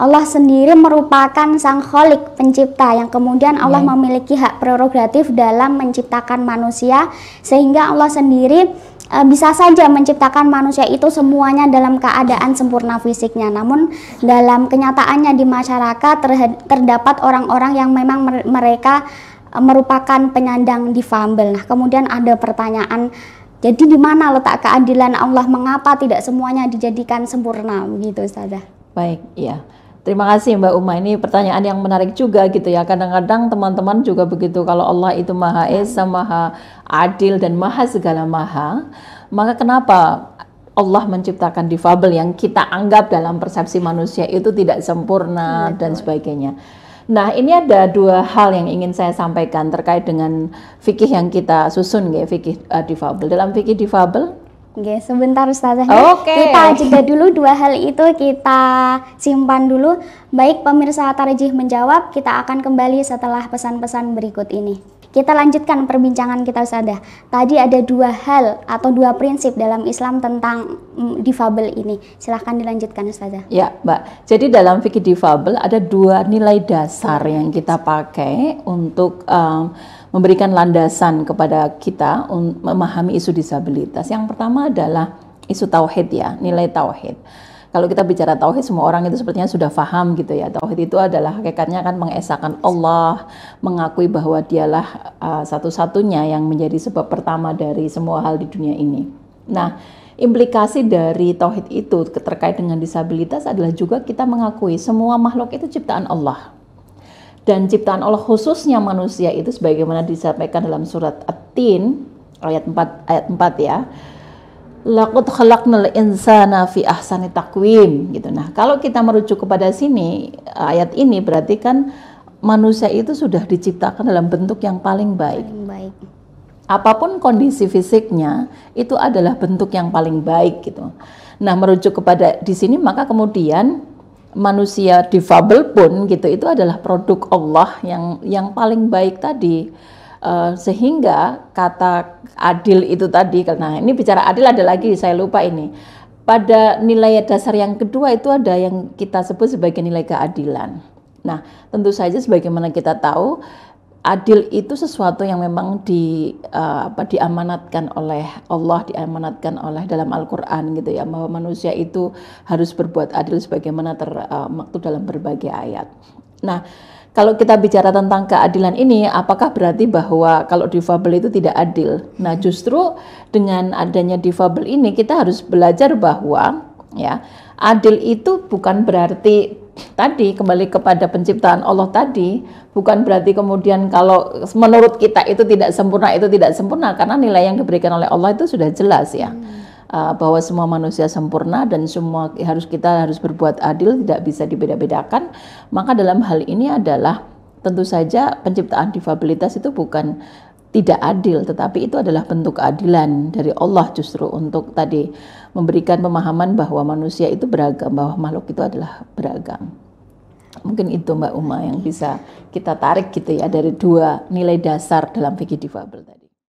Allah sendiri merupakan sang kholik pencipta yang kemudian Allah Baik. memiliki hak prerogatif dalam menciptakan manusia sehingga Allah sendiri e, bisa saja menciptakan manusia itu semuanya dalam keadaan sempurna fisiknya namun dalam kenyataannya di masyarakat terdapat orang-orang yang memang mer mereka e, merupakan penyandang difabel nah kemudian ada pertanyaan jadi di mana letak keadilan Allah mengapa tidak semuanya dijadikan sempurna begitu Ustazah Baik, ya. Terima kasih Mbak Uma. Ini pertanyaan yang menarik juga gitu ya. Kadang-kadang teman-teman juga begitu. Kalau Allah itu Maha Esa, Maha Adil dan Maha segala Maha, maka kenapa Allah menciptakan difabel yang kita anggap dalam persepsi manusia itu tidak sempurna iya, dan sebagainya. Nah, ini ada dua hal yang ingin saya sampaikan terkait dengan fikih yang kita susun ya, fikih uh, difabel. Dalam fikih difabel Oke, sebentar Ustazah. Ya. Oke. Okay. Kita jeda dulu dua hal itu kita simpan dulu. Baik pemirsa Tarjih menjawab, kita akan kembali setelah pesan-pesan berikut ini. Kita lanjutkan perbincangan kita Ustazah. Tadi ada dua hal atau dua prinsip dalam Islam tentang mm, difabel ini. Silahkan dilanjutkan Ustazah. Ya, Mbak. Jadi dalam fikih difabel ada dua nilai dasar yang kita pakai untuk um, memberikan landasan kepada kita memahami isu disabilitas. Yang pertama adalah isu tauhid ya, nilai tauhid. Kalau kita bicara tauhid semua orang itu sepertinya sudah paham gitu ya. Tauhid itu adalah hakikatnya kan mengesahkan Allah, mengakui bahwa dialah uh, satu-satunya yang menjadi sebab pertama dari semua hal di dunia ini. Nah, implikasi dari tauhid itu terkait dengan disabilitas adalah juga kita mengakui semua makhluk itu ciptaan Allah dan ciptaan Allah khususnya manusia itu sebagaimana disampaikan dalam surat At-Tin ayat 4 ayat 4 ya. Laqad khalaqnal insana fi ahsani taqwim gitu. Nah, kalau kita merujuk kepada sini ayat ini berarti kan manusia itu sudah diciptakan dalam bentuk yang paling baik. Paling baik. Apapun kondisi fisiknya itu adalah bentuk yang paling baik gitu. Nah, merujuk kepada di sini maka kemudian manusia difabel pun gitu itu adalah produk Allah yang yang paling baik tadi uh, sehingga kata adil itu tadi karena ini bicara adil ada lagi saya lupa ini pada nilai dasar yang kedua itu ada yang kita sebut sebagai nilai keadilan nah tentu saja sebagaimana kita tahu adil itu sesuatu yang memang di uh, apa diamanatkan oleh Allah diamanatkan oleh dalam Al-Qur'an gitu ya bahwa manusia itu harus berbuat adil sebagaimana termaktub eh, uh, dalam berbagai ayat. Nah, kalau kita bicara tentang keadilan ini apakah berarti bahwa kalau difabel itu tidak adil? Nah, justru dengan adanya difabel ini kita harus belajar bahwa ya adil itu bukan berarti tadi kembali kepada penciptaan Allah tadi bukan berarti kemudian kalau menurut kita itu tidak sempurna itu tidak sempurna karena nilai yang diberikan oleh Allah itu sudah jelas ya hmm. uh, bahwa semua manusia sempurna dan semua harus kita harus berbuat adil tidak bisa dibeda-bedakan maka dalam hal ini adalah tentu saja penciptaan difabilitas itu bukan tidak adil, tetapi itu adalah bentuk keadilan dari Allah justru untuk tadi memberikan pemahaman bahwa manusia itu beragam, bahwa makhluk itu adalah beragam. Mungkin itu Mbak Uma yang bisa kita tarik gitu ya dari dua nilai dasar dalam fikih difabel tadi.